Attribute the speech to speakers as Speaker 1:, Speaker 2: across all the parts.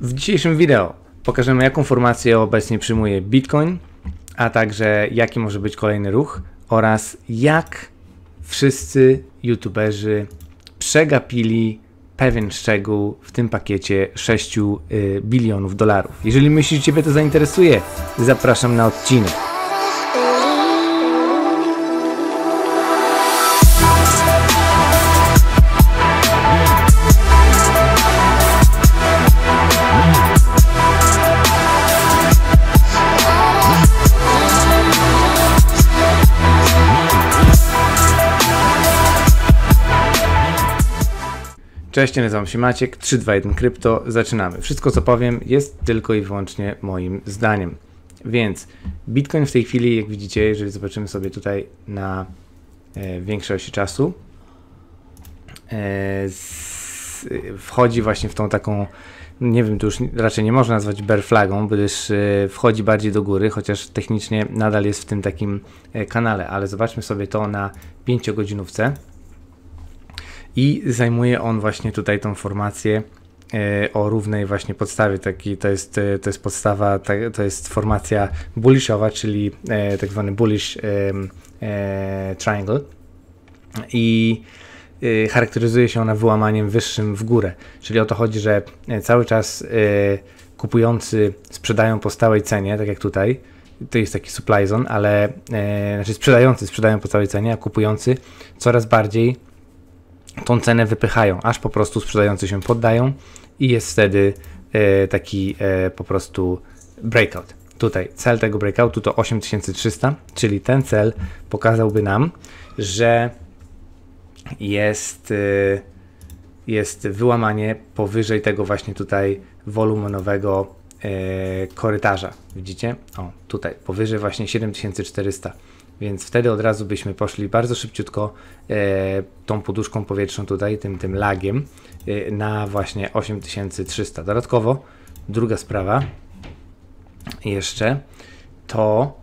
Speaker 1: W dzisiejszym wideo pokażemy jaką formację obecnie przyjmuje Bitcoin, a także jaki może być kolejny ruch oraz jak wszyscy youtuberzy przegapili pewien szczegół w tym pakiecie 6 y, bilionów dolarów. Jeżeli myślisz, że Ciebie to zainteresuje, zapraszam na odcinek. Cześć, nazywam się Maciek, 321 Krypto, zaczynamy. Wszystko co powiem jest tylko i wyłącznie moim zdaniem. Więc Bitcoin w tej chwili, jak widzicie, jeżeli zobaczymy sobie tutaj na e, większej osi czasu, e, z, wchodzi właśnie w tą taką, nie wiem, to już raczej nie można nazwać bear flagą, gdyż e, wchodzi bardziej do góry, chociaż technicznie nadal jest w tym takim e, kanale, ale zobaczmy sobie to na 5 godzinówce i zajmuje on właśnie tutaj tą formację e, o równej właśnie podstawie. Taki, to, jest, e, to jest podstawa, to jest formacja bullishowa, czyli e, tak zwany bullish triangle i charakteryzuje się ona wyłamaniem wyższym w górę. Czyli o to chodzi, że cały czas kupujący sprzedają po stałej cenie, tak jak tutaj, to jest taki supply zone, ale e, znaczy sprzedający sprzedają po całej cenie, a kupujący coraz bardziej tą cenę wypychają, aż po prostu sprzedający się poddają i jest wtedy e, taki e, po prostu breakout. Tutaj cel tego breakoutu to 8300, czyli ten cel pokazałby nam, że jest, e, jest wyłamanie powyżej tego właśnie tutaj wolumenowego korytarza. Widzicie? O, tutaj powyżej właśnie 7400. Więc wtedy od razu byśmy poszli bardzo szybciutko e, tą poduszką powietrzną tutaj, tym, tym lagiem e, na właśnie 8300. Dodatkowo druga sprawa jeszcze to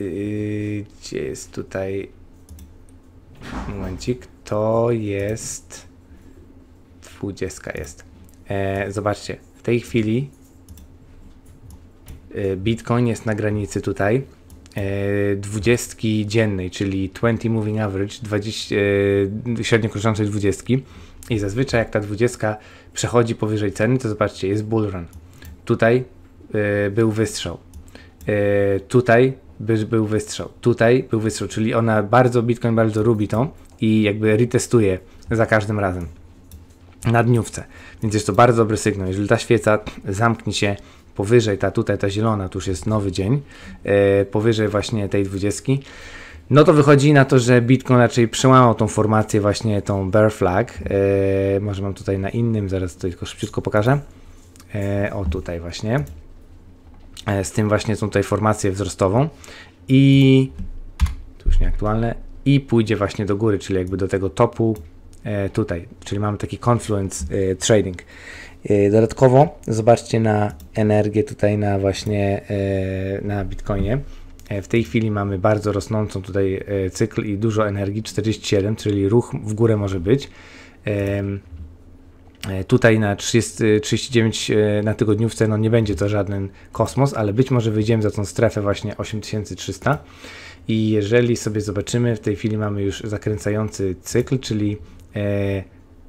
Speaker 1: y, gdzie jest tutaj momencik, to jest 20 jest. E, zobaczcie, w tej chwili y, Bitcoin jest na granicy tutaj E, dwudziestki dziennej, czyli 20 moving average, 20, e, średnio kroczącej dwudziestki i zazwyczaj jak ta dwudziestka przechodzi powyżej ceny, to zobaczcie, jest bull run. Tutaj e, był wystrzał. Tutaj był wystrzał. Tutaj był wystrzał, czyli ona bardzo, Bitcoin bardzo lubi to i jakby retestuje za każdym razem na dniówce. Więc jest to bardzo dobry sygnał. Jeżeli ta świeca zamknie się powyżej, ta tutaj, ta zielona, tu już jest nowy dzień, e, powyżej właśnie tej dwudziestki, no to wychodzi na to, że Bitcoin raczej przełamał tą formację właśnie tą bear flag. E, może mam tutaj na innym, zaraz to tylko szybciutko pokażę. E, o tutaj właśnie. z tym właśnie tą tutaj formację wzrostową i tu już nieaktualne i pójdzie właśnie do góry, czyli jakby do tego topu tutaj, czyli mamy taki confluence trading. E, dodatkowo zobaczcie na energię tutaj na właśnie e, na Bitcoinie. E, w tej chwili mamy bardzo rosnącą tutaj cykl i dużo energii, 47, czyli ruch w górę może być. Tutaj na 30, 39 na tygodniówce no nie będzie to żaden kosmos, ale być może wyjdziemy za tą strefę właśnie 8300. I jeżeli sobie zobaczymy, w tej chwili mamy już zakręcający cykl, czyli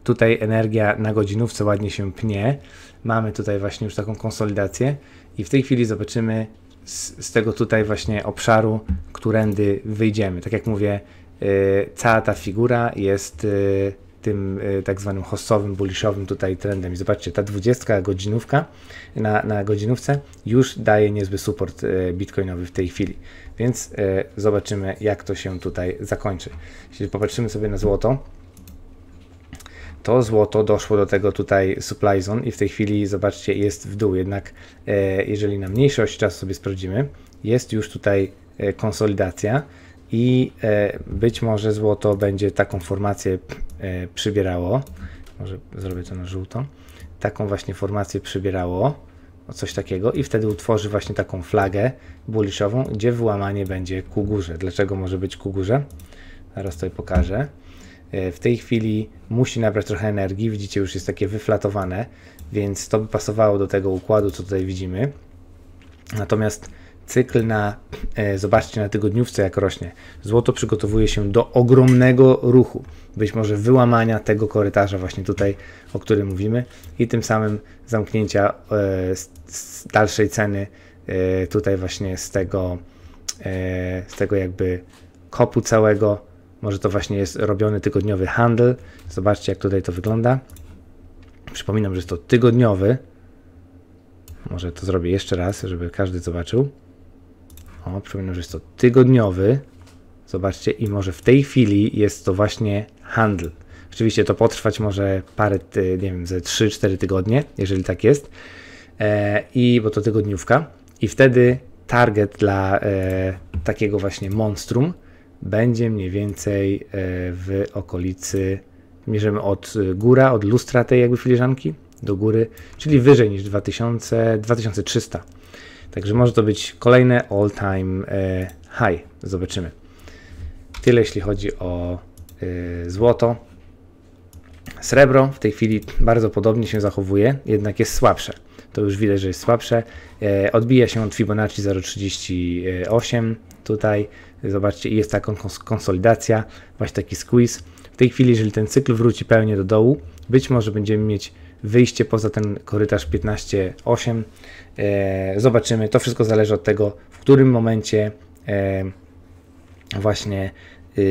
Speaker 1: Tutaj energia na godzinówce ładnie się pnie. Mamy tutaj właśnie już taką konsolidację i w tej chwili zobaczymy z, z tego tutaj właśnie obszaru, którędy wyjdziemy. Tak jak mówię, yy, cała ta figura jest yy, tym yy, tak zwanym hossowym, bullishowym tutaj trendem. I zobaczcie, ta 20 godzinówka na, na godzinówce już daje niezły support yy, bitcoinowy w tej chwili. Więc yy, zobaczymy, jak to się tutaj zakończy. Jeśli popatrzymy sobie na złoto, to złoto doszło do tego tutaj supply zone i w tej chwili zobaczcie jest w dół, jednak e, jeżeli na mniejszość czasu sobie sprawdzimy, jest już tutaj e, konsolidacja i e, być może złoto będzie taką formację przybierało, może zrobię to na żółto, taką właśnie formację przybierało, coś takiego i wtedy utworzy właśnie taką flagę buliszową, gdzie wyłamanie będzie ku górze. Dlaczego może być ku górze? Zaraz to pokażę. E, w tej chwili musi nabrać trochę energii, widzicie już jest takie wyflatowane, więc to by pasowało do tego układu, co tutaj widzimy. Natomiast cykl na, e, zobaczcie na tygodniówce jak rośnie, złoto przygotowuje się do ogromnego ruchu, być może wyłamania tego korytarza właśnie tutaj, o którym mówimy i tym samym zamknięcia e, dalszej ceny tutaj właśnie z tego, z tego jakby kopu całego, może to właśnie jest robiony tygodniowy handel. Zobaczcie, jak tutaj to wygląda. Przypominam, że jest to tygodniowy. Może to zrobię jeszcze raz, żeby każdy zobaczył. O, przypominam, że jest to tygodniowy. Zobaczcie, i może w tej chwili jest to właśnie handel. Oczywiście to potrwać może parę, nie wiem, ze 3-4 tygodnie, jeżeli tak jest. E, I bo to tygodniówka. I wtedy target dla e, takiego właśnie monstrum będzie mniej więcej e, w okolicy, mierzymy od e, góra, od lustra tej jakby filiżanki do góry, czyli wyżej niż 2000, 2300. Także może to być kolejne all time e, high. Zobaczymy. Tyle jeśli chodzi o złoto. Srebro w tej chwili bardzo podobnie się zachowuje, jednak jest słabsze. To już widać, że jest słabsze. Odbija się od Fibonacci 0,38 tutaj, Zobaczcie, jest taka konsolidacja, właśnie taki squeeze. W tej chwili, jeżeli ten cykl wróci pełnie do dołu, być może będziemy mieć wyjście poza ten korytarz 15,8. E, zobaczymy, to wszystko zależy od tego, w którym momencie e, właśnie y,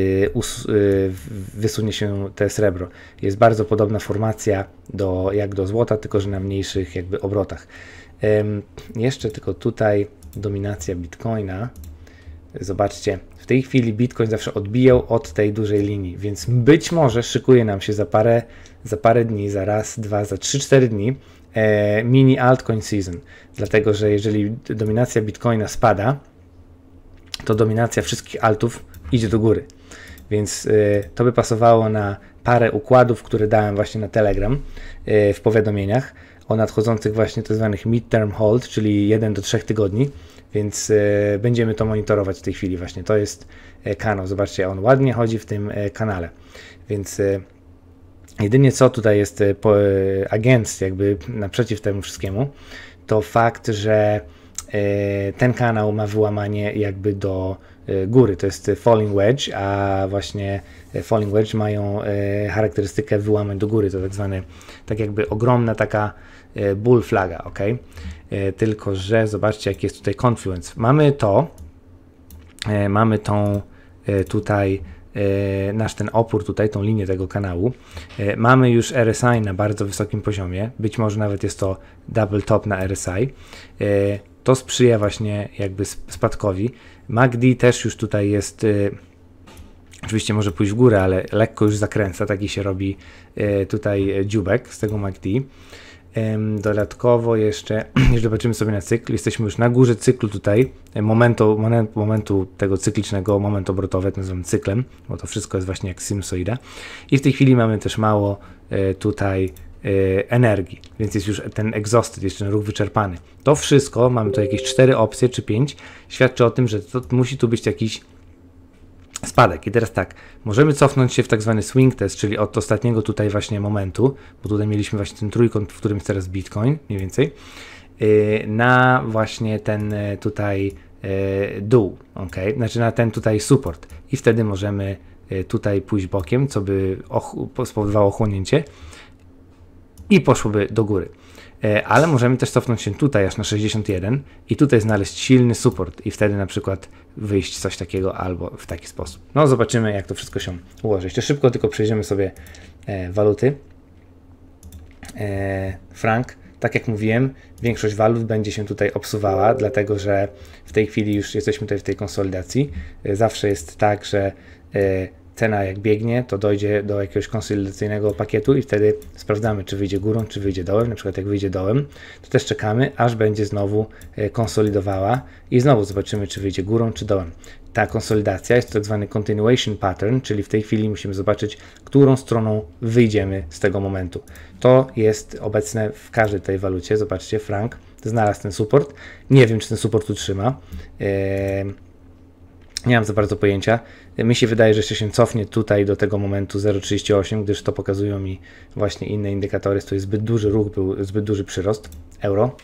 Speaker 1: y, wysunie się te srebro. Jest bardzo podobna formacja do, jak do złota, tylko że na mniejszych jakby obrotach. jeszcze tylko tutaj dominacja bitcoina Zobaczcie, w tej chwili Bitcoin zawsze odbijał od tej dużej linii, więc być może szykuje nam się za parę, za parę dni, za raz, dwa, za trzy, cztery dni e, mini altcoin season. Dlatego, że jeżeli dominacja Bitcoina spada, to dominacja wszystkich altów idzie do góry. Więc e, to by pasowało na parę układów, które dałem właśnie na Telegram e, w powiadomieniach o nadchodzących właśnie tzw. Tak midterm hold, czyli 1 do 3 tygodni więc e, będziemy to monitorować w tej chwili właśnie. To jest e, kanał. Zobaczcie, on ładnie chodzi w tym e, kanale. Więc jedynie co tutaj jest po, jakby naprzeciw temu wszystkiemu, to fakt, że E, ten kanał ma wyłamanie jakby do e, góry. To jest falling wedge, a właśnie e, falling wedge mają charakterystykę wyłamań do góry. To tak zwany, tak jakby ogromna taka bull flaga, ok? Tylko, że zobaczcie jaki jest tutaj confluence. Mamy to, mamy tą tutaj nasz ten opór tutaj, tą linię tego kanału. Mamy już RSI na bardzo wysokim poziomie, być może nawet jest to double top na RSI to sprzyja właśnie jakby spadkowi. MACD też już tutaj jest, y, oczywiście może pójść w górę, ale lekko już zakręca, taki się robi y, tutaj dziubek z tego MACD. Y, dodatkowo jeszcze, już zobaczymy sobie na cykl, jesteśmy już na górze cyklu tutaj, e, momentu, momentu tego cyklicznego, moment obrotowy, to nazywam cyklem, bo to wszystko jest właśnie jak sinusoida. I w tej chwili mamy też mało e, tutaj Y, energii, więc jest już ten exhausted, jeszcze ten ruch wyczerpany. To wszystko, mamy tu jakieś cztery opcje czy pięć, świadczy o tym, że to, musi tu być jakiś spadek. I teraz tak, możemy cofnąć się w tak zwany swing test, czyli od ostatniego tutaj właśnie momentu, bo tutaj mieliśmy właśnie ten trójkąt, w którym jest teraz Bitcoin, mniej więcej, y, na właśnie ten y, tutaj dół, ok? Znaczy na ten tutaj support i wtedy możemy tutaj pójść bokiem, co by spowodowało chłonięcie i poszłoby do góry. E, ale możemy też cofnąć się tutaj aż na 61 i tutaj znaleźć silny support i wtedy na przykład wyjść coś takiego albo w taki sposób. No zobaczymy jak to wszystko się ułoży. Jeszcze szybko tylko przejdziemy sobie e, waluty. E, frank, tak jak mówiłem, większość walut będzie się tutaj obsuwała, dlatego że w tej chwili już jesteśmy tutaj w tej konsolidacji. Zawsze jest tak, że cena jak biegnie, to dojdzie do jakiegoś konsolidacyjnego pakietu i wtedy sprawdzamy, czy wyjdzie górą, czy wyjdzie dołem. Na przykład jak wyjdzie dołem, to też czekamy, aż będzie znowu e, konsolidowała i znowu zobaczymy, czy wyjdzie górą, czy dołem. Ta konsolidacja jest to tak zwany continuation pattern, czyli w tej chwili musimy zobaczyć, którą stroną wyjdziemy z tego momentu. To jest obecne w każdej tej walucie. Zobaczcie, frank znalazł ten support. Nie wiem, czy ten support utrzyma. Eee, nie mam za bardzo pojęcia. Mi się wydaje, że jeszcze się cofnie tutaj do tego momentu 0,38, gdyż to pokazują mi właśnie inne indykatory. To jest zbyt duży ruch, był zbyt duży przyrost euro.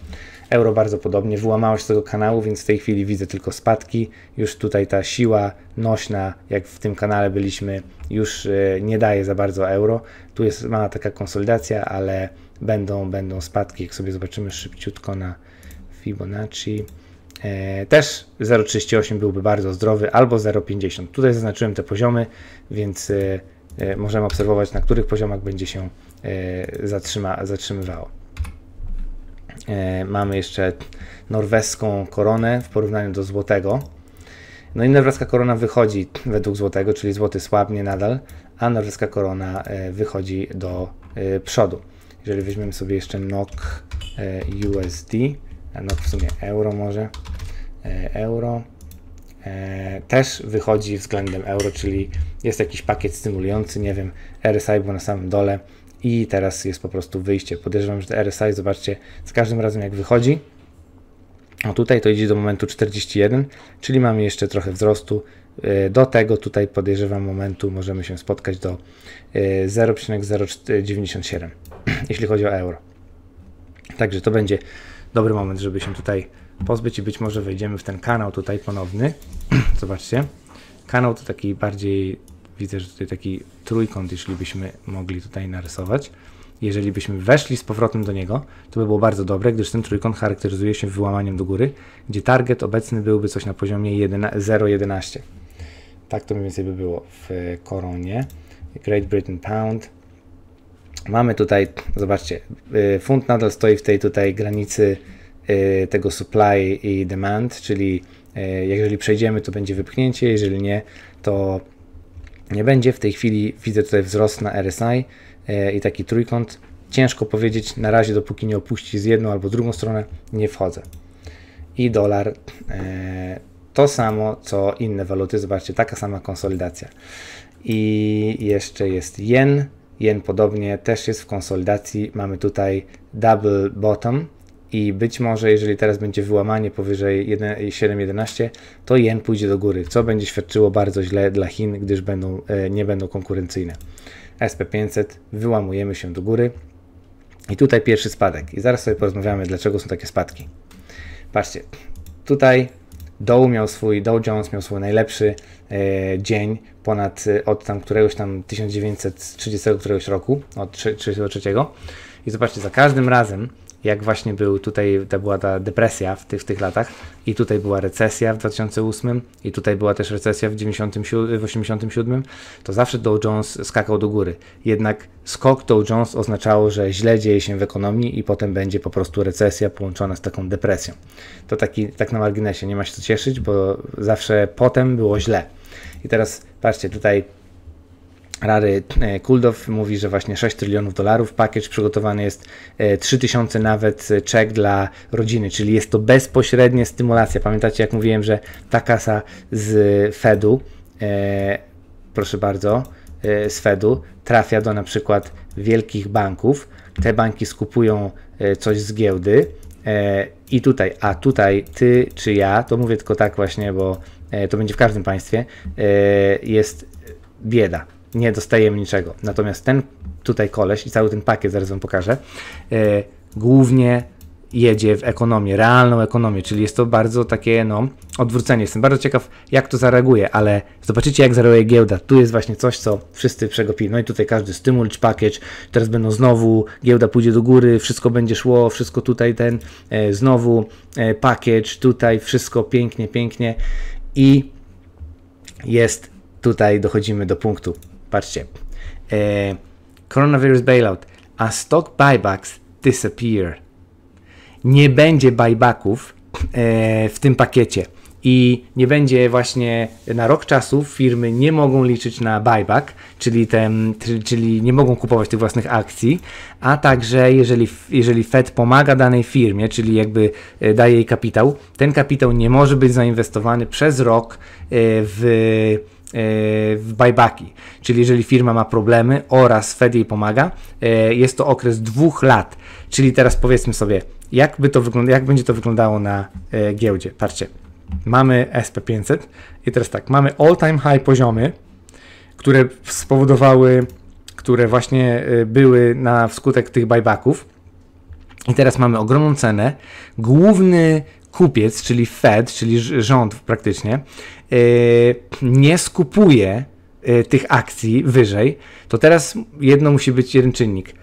Speaker 1: Euro bardzo podobnie wyłamało się z tego kanału, więc w tej chwili widzę tylko spadki. Już tutaj ta siła nośna, jak w tym kanale byliśmy, już e, nie daje za bardzo euro. Tu jest mała taka konsolidacja, ale będą, będą spadki. Jak sobie zobaczymy szybciutko na Fibonacci, E, też 0,38 byłby bardzo zdrowy, albo 0,50. Tutaj zaznaczyłem te poziomy, więc e, e, możemy obserwować, na których poziomach będzie się zatrzyma, zatrzymywało. Mamy jeszcze norweską koronę w porównaniu do złotego. No i norweska korona wychodzi według złotego, czyli złoty słabnie nadal, a norweska korona wychodzi do przodu. Jeżeli weźmiemy sobie jeszcze NOK USD, NOK w sumie euro może, E, euro e, też wychodzi względem euro, czyli jest jakiś pakiet stymulujący, nie wiem, RSI było na samym dole i teraz jest po prostu wyjście. Podejrzewam, że RSI, zobaczcie, z każdym razem jak wychodzi, o tutaj to idzie do momentu 41, czyli mamy jeszcze trochę wzrostu. E, do tego tutaj podejrzewam momentu możemy się spotkać do 0,097, jeśli chodzi o euro. Także to będzie dobry moment, żeby się tutaj pozbyć i być może wejdziemy w ten kanał tutaj ponowny. Zobaczcie. Kanał to taki bardziej, widzę, że tutaj taki trójkąt, jeśli byśmy mogli tutaj narysować. Jeżeli byśmy weszli z powrotem do niego, to by było bardzo dobre, gdyż ten trójkąt charakteryzuje się wyłamaniem do góry, gdzie target obecny byłby coś na poziomie 0,11. Tak to mniej więcej by było w koronie. Great Britain Pound. Mamy tutaj, zobaczcie, y, funt nadal stoi w tej tutaj granicy Y, tego supply i demand, czyli y, jeżeli przejdziemy, to będzie wypchnięcie, jeżeli nie, to nie będzie. W tej chwili widzę tutaj wzrost na RSI y, i taki trójkąt. Ciężko powiedzieć, na razie dopóki nie opuści z jedną albo drugą stronę, nie wchodzę. I dolar to samo co inne waluty, zobaczcie, taka sama konsolidacja. I jeszcze jest yen, yen podobnie też jest w konsolidacji, mamy tutaj double bottom, i być może, jeżeli teraz będzie wyłamanie powyżej 7,11, to jen pójdzie do góry, co będzie świadczyło bardzo źle dla Chin, gdyż będą, e, nie będą konkurencyjne. SP500, wyłamujemy się do góry i tutaj pierwszy spadek. I zaraz sobie porozmawiamy, dlaczego są takie spadki. Patrzcie, tutaj Dow miał swój, Dow Jones miał swój najlepszy e, dzień ponad e, od tam któregoś tam 1930 któregoś roku, od 33. I zobaczcie, za każdym razem jak właśnie był tutaj, ta była ta depresja w tych, w tych latach i tutaj była recesja w 2008 i tutaj była też recesja w 1987, to zawsze Dow Jones skakał do góry. Jednak skok Dow Jones oznaczało, że źle dzieje się w ekonomii i potem będzie po prostu recesja połączona z taką depresją. To taki, tak na marginesie, nie ma się co cieszyć, bo zawsze potem było źle. I teraz patrzcie, tutaj Rary e, Kuldow mówi, że właśnie 6 trylionów dolarów pakiet przygotowany jest 3000 e, nawet e, czek dla rodziny, czyli jest to bezpośrednia stymulacja. Pamiętacie, jak mówiłem, że ta kasa z Fedu, e, proszę bardzo, e, z Fedu trafia do na przykład wielkich banków. Te banki skupują coś z giełdy e, i tutaj, a tutaj ty czy ja, to mówię tylko tak właśnie, bo to będzie w każdym państwie, jest bieda nie dostajemy niczego. Natomiast ten tutaj koleś i cały ten pakiet, zaraz wam pokażę, e, głównie jedzie w ekonomię, realną ekonomię, czyli jest to bardzo takie no, odwrócenie. Jestem bardzo ciekaw, jak to zareaguje, ale zobaczycie, jak zareaguje giełda. Tu jest właśnie coś, co wszyscy przegopili. No i tutaj każdy stymul pakiet, teraz będą znowu, giełda pójdzie do góry, wszystko będzie szło, wszystko tutaj ten, e, znowu e, tutaj wszystko pięknie, pięknie i jest tutaj dochodzimy do punktu Patrzcie. E, coronavirus bailout. A stock buybacks disappear. Nie będzie buybacków e, w tym pakiecie i nie będzie właśnie na rok czasu firmy nie mogą liczyć na buyback, czyli, ten, czyli nie mogą kupować tych własnych akcji, a także jeżeli, jeżeli Fed pomaga danej firmie, czyli jakby e, daje jej kapitał, ten kapitał nie może być zainwestowany przez rok e, w E, w buybacki, czyli jeżeli firma ma problemy oraz Fed jej pomaga, e, jest to okres dwóch lat, czyli teraz powiedzmy sobie, jak, by to wygląda, jak będzie to wyglądało na e, giełdzie. Patrzcie, mamy SP500 i teraz tak, mamy all time high poziomy, które spowodowały, które właśnie były na wskutek tych buybacków i teraz mamy ogromną cenę, główny kupiec, czyli Fed, czyli rząd praktycznie, Y, nie skupuje y, tych akcji wyżej, to teraz jedno musi być jeden czynnik.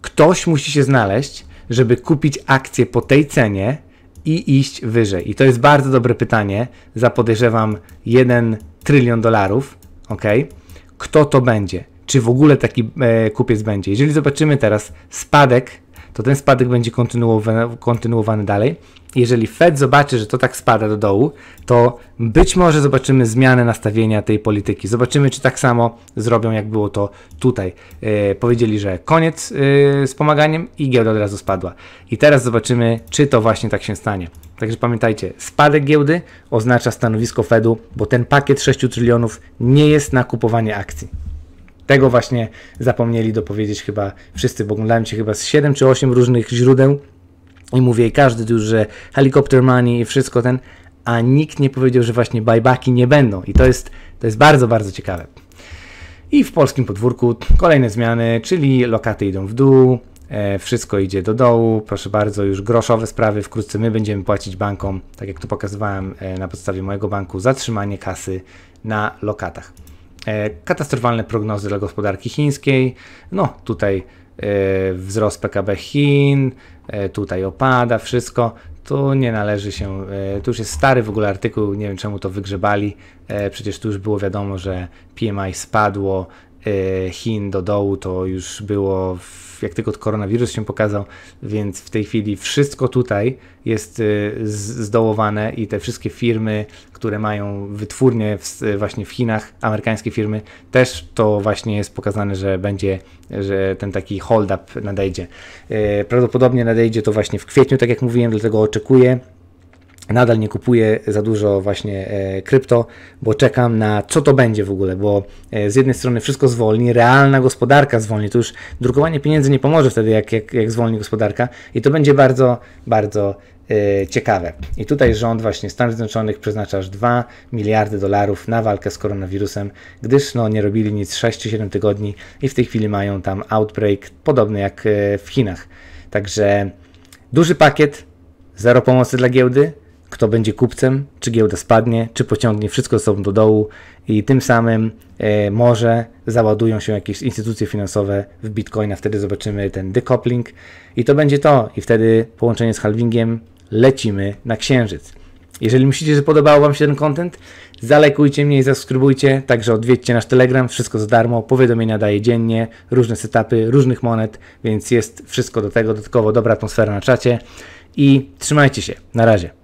Speaker 1: Ktoś musi się znaleźć, żeby kupić akcję po tej cenie i iść wyżej. I to jest bardzo dobre pytanie. Za podejrzewam 1 trylion dolarów. Ok? Kto to będzie? Czy w ogóle taki e, kupiec będzie? Jeżeli zobaczymy teraz spadek, to ten spadek będzie kontynuowany, kontynuowany dalej jeżeli Fed zobaczy, że to tak spada do dołu, to być może zobaczymy zmianę nastawienia tej polityki. Zobaczymy, czy tak samo zrobią, jak było to tutaj. E, powiedzieli, że koniec e, z pomaganiem i giełda od razu spadła. I teraz zobaczymy, czy to właśnie tak się stanie. Także pamiętajcie, spadek giełdy oznacza stanowisko Fedu, bo ten pakiet 6 trylionów nie jest na kupowanie akcji. Tego właśnie zapomnieli dopowiedzieć chyba wszyscy, bo oglądałem się chyba z 7 czy 8 różnych źródeł i mówię i każdy tu, że helikopter money i wszystko ten, a nikt nie powiedział, że właśnie buybacki nie będą i to jest, to jest bardzo, bardzo ciekawe. I w polskim podwórku kolejne zmiany, czyli lokaty idą w dół, e, wszystko idzie do dołu, proszę bardzo, już groszowe sprawy, wkrótce my będziemy płacić bankom, tak jak tu pokazywałem e, na podstawie mojego banku, zatrzymanie kasy na lokatach. E, katastrofalne prognozy dla gospodarki chińskiej, no tutaj e, wzrost PKB Chin, E, tutaj opada, wszystko. Tu nie należy się, e, tu już jest stary w ogóle artykuł, nie wiem czemu to wygrzebali, e, przecież tu już było wiadomo, że PMI spadło E, Chin do dołu, to już było, w, jak tylko koronawirus się pokazał, więc w tej chwili wszystko tutaj jest e, zdołowane i te wszystkie firmy, które mają wytwórnie w, e, właśnie w Chinach, amerykańskie firmy, też to właśnie jest pokazane, że będzie, że ten taki hold up nadejdzie. Prawdopodobnie nadejdzie to właśnie w kwietniu, tak jak mówiłem, dlatego oczekuję Nadal nie kupuję za dużo właśnie e, krypto, bo czekam na co to będzie w ogóle, bo e, z jednej strony wszystko zwolni, realna gospodarka zwolni, to już drukowanie pieniędzy nie pomoże wtedy, jak, jak, jak zwolni gospodarka i to będzie bardzo, bardzo e, ciekawe. I tutaj rząd właśnie Stanów Zjednoczonych przeznacza aż 2 miliardy dolarów na walkę z koronawirusem, gdyż no, nie robili nic 6 7 tygodni i w tej chwili mają tam outbreak podobny jak w Chinach. Także duży pakiet, zero pomocy dla giełdy, kto będzie kupcem, czy giełda spadnie, czy pociągnie wszystko ze sobą do dołu i tym samym e, może załadują się jakieś instytucje finansowe w Bitcoina, wtedy zobaczymy ten decoupling i to będzie to i wtedy połączenie z halvingiem lecimy na księżyc. Jeżeli myślicie, że podobał Wam się ten content, zalekujcie mnie i zasubskrybujcie, także odwiedźcie nasz Telegram, wszystko za darmo, powiadomienia daję dziennie, różne setupy, różnych monet, więc jest wszystko do tego, dodatkowo dobra atmosfera na czacie i trzymajcie się, na razie.